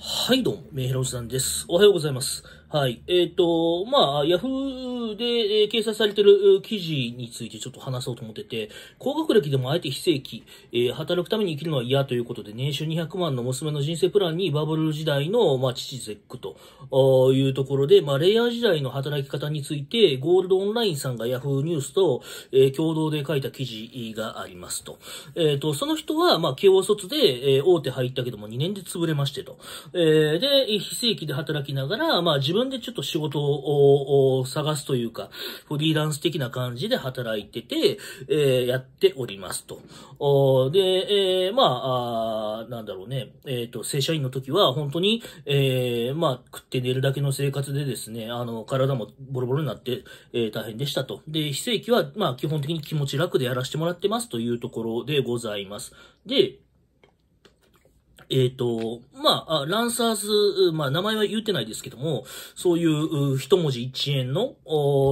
はい、どうも、メイヘラおじさんです。おはようございます。はい。えっ、ー、と、まあ、ヤフーで、えー、掲載されてる記事についてちょっと話そうと思ってて、高学歴でもあえて非正規、えー、働くために生きるのは嫌ということで、年収200万の娘の人生プランにバブル時代の、まあ、父ゼックというところで、まあ、レイヤー時代の働き方について、ゴールドオンラインさんがヤフーニュースと、え共同で書いた記事がありますと。えっ、と、その人は、まあ、慶応卒で、え大手入ったけども2年で潰れましてと。えで、非正規で働きながら、まあ、自分分でちょっと仕事を探すというか、フリーランス的な感じで働いてて、えー、やっておりますと。で、えー、まあなんだろうね、えっ、ー、と、正社員の時は本当に、えー、まあ、食って寝るだけの生活でですね、あの、体もボロボロになって、えー、大変でしたと。で、非正規は、まあ、基本的に気持ち楽でやらせてもらってますというところでございます。で、えっ、ー、と、まあ、ランサーズ、まあ、名前は言ってないですけども、そういう一文字一円の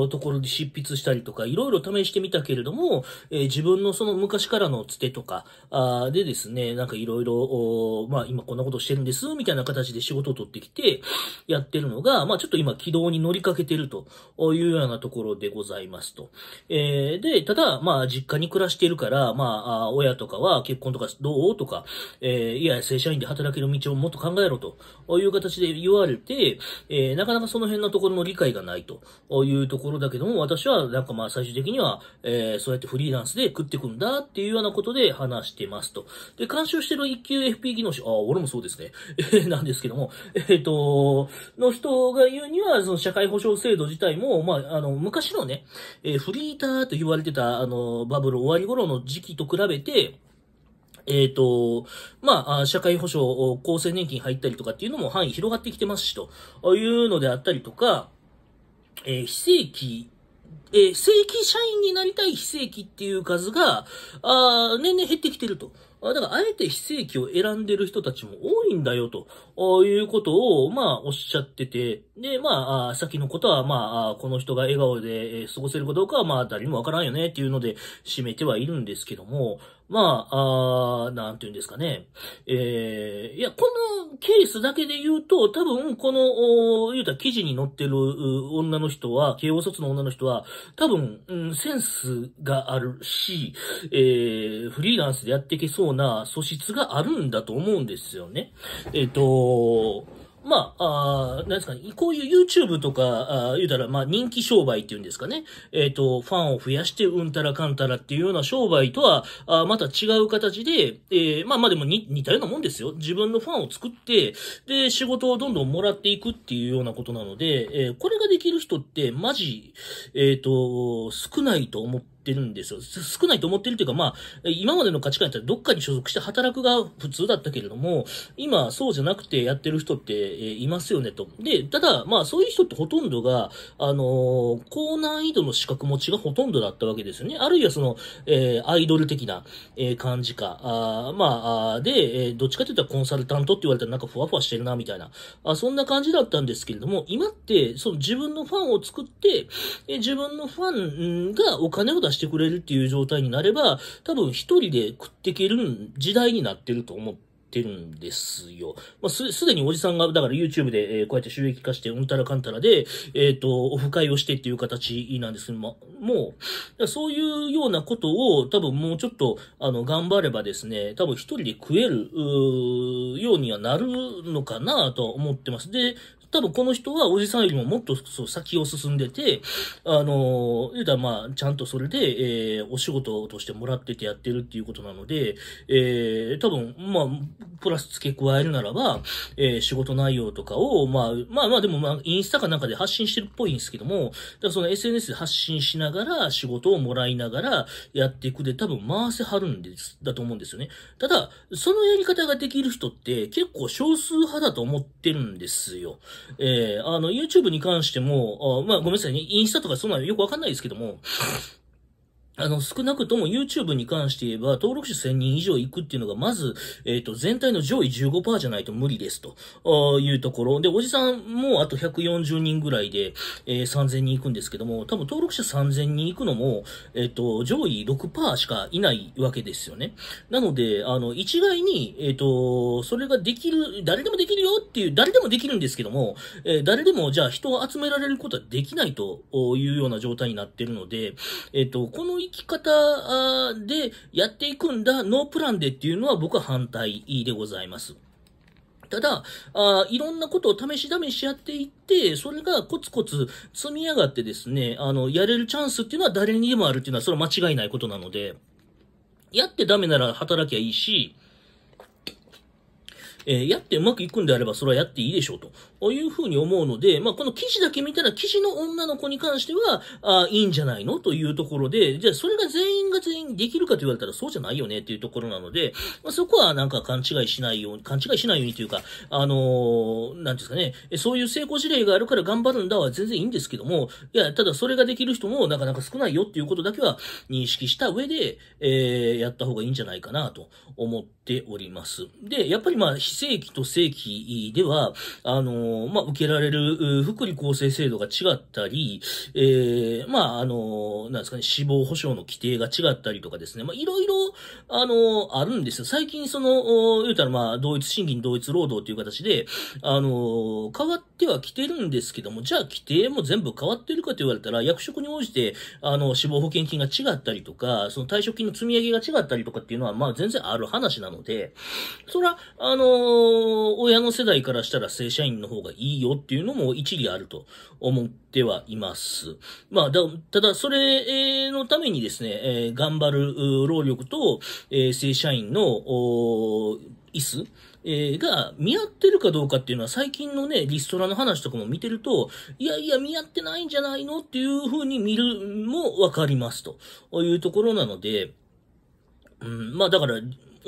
ところで執筆したりとか、いろいろ試してみたけれども、えー、自分のその昔からのつてとかあでですね、なんかいろいろ、まあ、今こんなことしてるんです、みたいな形で仕事を取ってきてやってるのが、まあ、ちょっと今軌道に乗りかけてるというようなところでございますと。えー、で、ただ、まあ、実家に暮らしてるから、まあ、親とかは結婚とかどうとか、えー、いや、正社社員で働ける道をもっと考えろという形で言われて、えー、なかなかその辺のところの理解がないというところだけども、私はなんかまあ最終的には、えー、そうやってフリーランスで食ってくんだっていうようなことで話してますと。で、監修してる一級 FP 技能士、ああ、俺もそうですね。なんですけども、えー、っ、と、の人が言うには、その社会保障制度自体も、まあ、あの、昔のね、えー、フリーターと言われてた、あの、バブル終わり頃の時期と比べて、えっ、ー、と、まあ、社会保障、厚生年金入ったりとかっていうのも範囲広がってきてますし、というのであったりとか、えー、非正規えー、正規社員になりたい非正規っていう数が、あ年々減ってきてると。あだから、あえて非正規を選んでる人たちも多いんだよ、ということを、まあ、おっしゃってて、で、まあ、先のことは、まあ、この人が笑顔で過ごせるかどうかは、まあ、誰にもわからんよね、っていうので、締めてはいるんですけども、まあ、あなんて言うんですかね。えー、いや、このケースだけで言うと、多分、この、言うたら記事に載ってる女の人は、慶応卒の女の人は、多分、うん、センスがあるし、えー、フリーランスでやっていけそうな素質があるんだと思うんですよね。えっ、ー、と、まあ、あなんですかね、こういう YouTube とか、あ言うたら、まあ人気商売っていうんですかね、えっ、ー、と、ファンを増やしてうんたらかんたらっていうような商売とは、あまた違う形で、えー、まあまあでも似たようなもんですよ。自分のファンを作って、で、仕事をどんどんもらっていくっていうようなことなので、えー、これができる人ってマジ、えっ、ー、と、少ないと思って、ってるんですよ。少ないと思ってるというか、まあ、今までの価値観やったらどっかに所属して働くが普通だったけれども、今そうじゃなくてやってる人って、えー、いますよねと。で、ただ、まあそういう人ってほとんどが、あのー、高難易度の資格持ちがほとんどだったわけですよね。あるいはその、えー、アイドル的な、えー、感じか。あまあ、で、えどっちかというとコンサルタントって言われたらなんかふわふわしてるな、みたいな。あそんな感じだったんですけれども、今って、その自分のファンを作って、え自分のファンがお金を出してしてくれるっていう状態になれば、多分一人で食っていける時代になってると思って、てるんですよ。まあ、す、すでにおじさんが、だから YouTube で、えー、こうやって収益化して、うんたらかんたらで、えっ、ー、と、オフ会をしてっていう形なんですけども、もう、そういうようなことを、多分もうちょっと、あの、頑張ればですね、多分一人で食える、ようにはなるのかなと思ってます。で、多分この人はおじさんよりももっとそう先を進んでて、あの、言うたらまあ、ちゃんとそれで、えー、お仕事としてもらっててやってるっていうことなので、えー、多分、まあ、プラス付け加えるならば、えー、仕事内容とかを、まあ、まあまあでもまあ、インスタかなんかで発信してるっぽいんですけども、だその SNS で発信しながら、仕事をもらいながらやっていくで、多分回せはるんです、だと思うんですよね。ただ、そのやり方ができる人って結構少数派だと思ってるんですよ。えー、あの、YouTube に関しても、あまあ、ごめんなさいね、インスタとかそんなのよくわかんないですけども、あの、少なくとも YouTube に関して言えば、登録者1000人以上行くっていうのが、まず、えっ、ー、と、全体の上位15%じゃないと無理ですと、いうところ。で、おじさんもあと140人ぐらいで、えー、3000人行くんですけども、多分登録者3000人行くのも、えっ、ー、と、上位6%しかいないわけですよね。なので、あの、一概に、えっ、と、それができる、誰でもできるよっていう、誰でもできるんですけども、え誰でも、じゃあ人を集められることはできないというような状態になってるので、えっ、と、この生き方でやっていくんだ、ノープランでっていうのは僕は反対でございます。ただ、あいろんなことを試し試しやっていって、それがコツコツ積み上がってですね、あの、やれるチャンスっていうのは誰にでもあるっていうのは、それは間違いないことなので、やってダメなら働きゃいいし、えー、やってうまくいくんであれば、それはやっていいでしょうというふうに思うので、まあ、この記事だけ見たら、記事の女の子に関しては、あいいんじゃないのというところで、じゃあ、それが全員が全員できるかと言われたら、そうじゃないよねっていうところなので、まあ、そこはなんか勘違いしないように、勘違いしないようにというか、あのー、なんですかね、そういう成功事例があるから頑張るんだは全然いいんですけども、いや、ただそれができる人もなかなか少ないよっていうことだけは認識した上で、えー、やった方がいいんじゃないかなと思っております。で、やっぱりまあ、正規と正規では、あの、まあ、受けられる福利厚生制度が違ったり、えー、まあ、あの、なんですかね、死亡保障の規定が違ったりとかですね、まあ、いろいろ、あの、あるんですよ。最近、その、言うたら、まあ、同一賃金同一労働という形で、あの、変わっては来てるんですけども、じゃあ規定も全部変わってるかと言われたら、役職に応じて、あの、死亡保険金が違ったりとか、その退職金の積み上げが違ったりとかっていうのは、まあ、全然ある話なので、そら、あの、の、親の世代からしたら正社員の方がいいよっていうのも一理あると思ってはいます。まあ、だただ、それのためにですね、えー、頑張る労力と、えー、正社員の椅子、えー、が見合ってるかどうかっていうのは最近のね、リストラの話とかも見てると、いやいや見合ってないんじゃないのっていう風に見るもわかりますというところなので、うん、まあだから、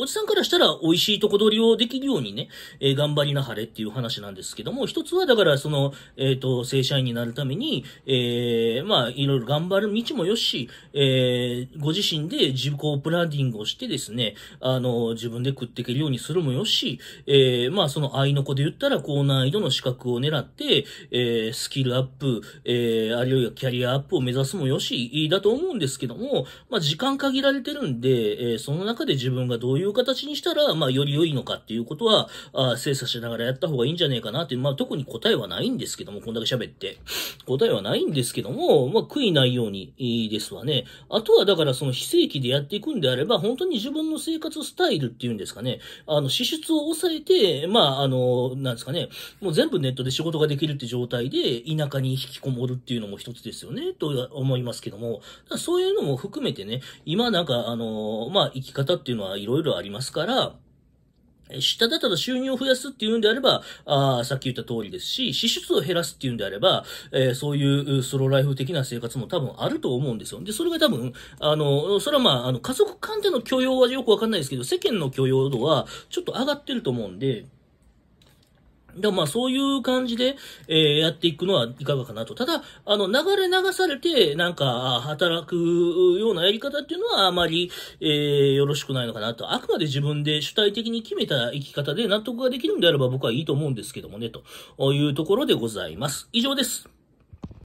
おじさんからしたら美味しいとこ取りをできるようにね、えー、頑張りなはれっていう話なんですけども、一つはだからその、えっ、ー、と、正社員になるために、えー、まあ、いろいろ頑張る道もよし、えー、ご自身で自己プランディングをしてですね、あの、自分で食っていけるようにするもよし、えー、まあ、その愛の子で言ったら高難易度の資格を狙って、えー、スキルアップ、えー、あるいはキャリアアップを目指すもよし、だと思うんですけども、まあ、時間限られてるんで、えー、その中で自分がどういういう形にしたら、まあ、より良いのかっていうことは、あ精査しながらやった方がいいんじゃねえかなっていう、まあ、特に答えはないんですけども、こんだけ喋って。答えはないんですけども、まあ、悔いないようにいいですわね。あとは、だからその非正規でやっていくんであれば、本当に自分の生活スタイルっていうんですかね、あの、支出を抑えて、まあ、あの、なんですかね、もう全部ネットで仕事ができるって状態で、田舎に引きこもるっていうのも一つですよね、と思いますけども、そういうのも含めてね、今なんか、あの、まあ、生き方っていうのはいろいろろありますから、下だただ収入を増やすっていうんであれば、あさっき言った通りですし、支出を減らすっていうんであれば、えー、そういうソロライフ的な生活も多分あると思うんですよ。で、それが多分、あの、それはまあ、あの、家族間での許容はよくわかんないですけど、世間の許容度はちょっと上がってると思うんで、でもまあそういう感じで、えー、やっていくのはいかがかなと。ただ、あの、流れ流されて、なんか、働くようなやり方っていうのはあまり、えー、よろしくないのかなと。あくまで自分で主体的に決めた生き方で納得ができるんであれば僕はいいと思うんですけどもね、というところでございます。以上です。